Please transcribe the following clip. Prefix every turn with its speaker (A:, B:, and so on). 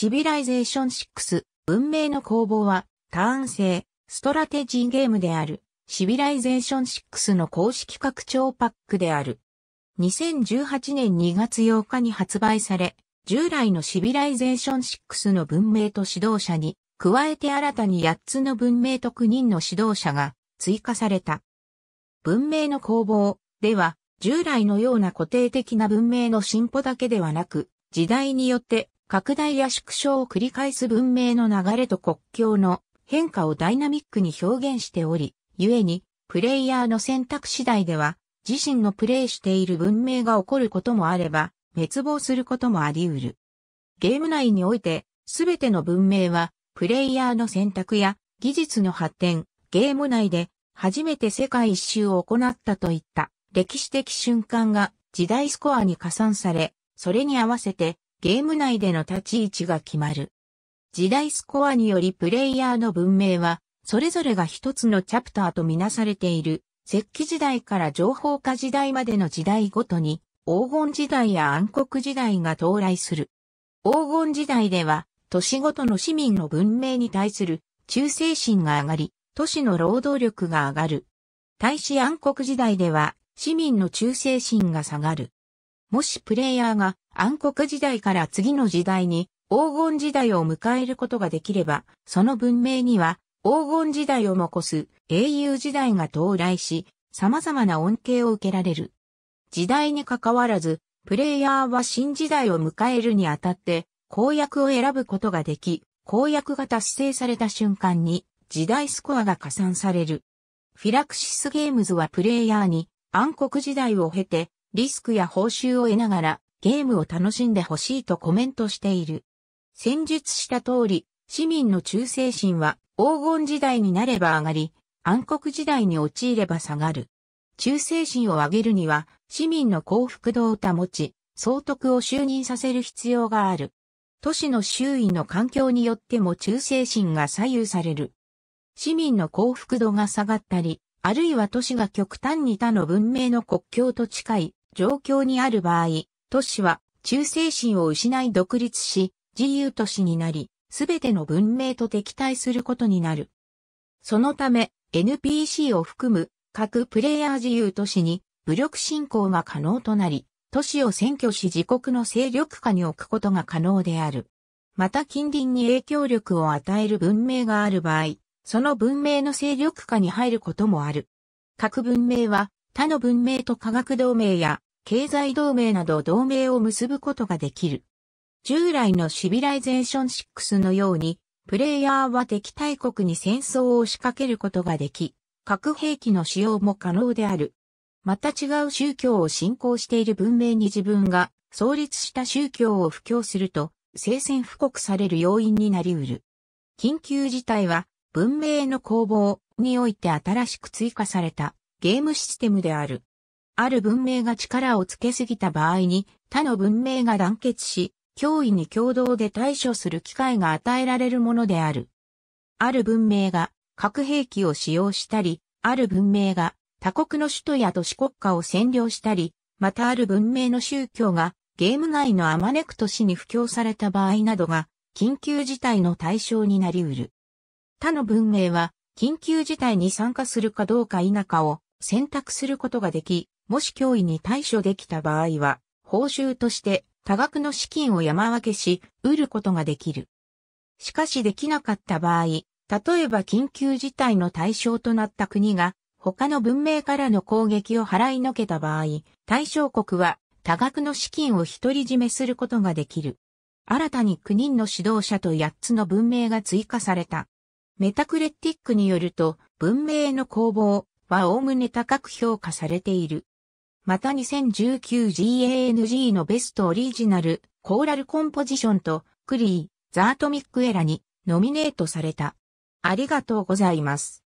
A: シビライゼーション6、文明の攻防は、ターン制、ストラテジーゲームである、シビライゼーション6の公式拡張パックである。2018年2月8日に発売され、従来のシビライゼーション6の文明と指導者に、加えて新たに8つの文明と9人の指導者が追加された。文明の攻防では、従来のような固定的な文明の進歩だけではなく、時代によって拡大や縮小を繰り返す文明の流れと国境の変化をダイナミックに表現しており、故に、プレイヤーの選択次第では、自身のプレイしている文明が起こることもあれば、滅亡することもあり得る。ゲーム内において、すべての文明は、プレイヤーの選択や技術の発展、ゲーム内で初めて世界一周を行ったといった歴史的瞬間が時代スコアに加算され、それに合わせてゲーム内での立ち位置が決まる。時代スコアによりプレイヤーの文明は、それぞれが一つのチャプターとみなされている、石器時代から情報化時代までの時代ごとに、黄金時代や暗黒時代が到来する。黄金時代では、都市ごとの市民の文明に対する忠誠心が上がり、都市の労働力が上がる。対し暗黒時代では、市民の忠誠心が下がる。もしプレイヤーが暗黒時代から次の時代に黄金時代を迎えることができれば、その文明には黄金時代を残す英雄時代が到来し、様々な恩恵を受けられる。時代に関わらず、プレイヤーは新時代を迎えるにあたって、公約を選ぶことができ、公約が達成された瞬間に、時代スコアが加算される。フィラクシスゲームズはプレイヤーに暗黒時代を経てリスクや報酬を得ながらゲームを楽しんでほしいとコメントしている。戦術した通り、市民の忠誠心は黄金時代になれば上がり、暗黒時代に陥れば下がる。忠誠心を上げるには、市民の幸福度を保ち、総督を就任させる必要がある。都市の周囲の環境によっても忠誠心が左右される。市民の幸福度が下がったり、あるいは都市が極端に他の文明の国境と近い状況にある場合、都市は忠誠心を失い独立し、自由都市になり、すべての文明と敵対することになる。そのため、NPC を含む各プレイヤー自由都市に武力侵攻が可能となり、都市を占拠し自国の勢力下に置くことが可能である。また近隣に影響力を与える文明がある場合、その文明の勢力下に入ることもある。各文明は他の文明と科学同盟や経済同盟など同盟を結ぶことができる。従来のシビライゼーション6のように、プレイヤーは敵対国に戦争を仕掛けることができ、核兵器の使用も可能である。また違う宗教を信仰している文明に自分が創立した宗教を布教すると、聖戦布告される要因になり得る。緊急事態は、文明の攻防において新しく追加されたゲームシステムである。ある文明が力をつけすぎた場合に、他の文明が団結し、脅威に共同で対処する機会が与えられるものである。ある文明が核兵器を使用したり、ある文明が他国の首都や都市国家を占領したり、またある文明の宗教がゲーム内のあまねく市に布教された場合などが緊急事態の対象になり得る。他の文明は緊急事態に参加するかどうか否かを選択することができ、もし脅威に対処できた場合は、報酬として多額の資金を山分けし、売ることができる。しかしできなかった場合、例えば緊急事態の対象となった国が、他の文明からの攻撃を払いのけた場合、対象国は多額の資金を独り占めすることができる。新たに9人の指導者と8つの文明が追加された。メタクレティックによると、文明の攻防は概ね高く評価されている。また 2019GANG のベストオリジナル、コーラルコンポジションと、クリー、ザートミックエラにノミネートされた。ありがとうございます。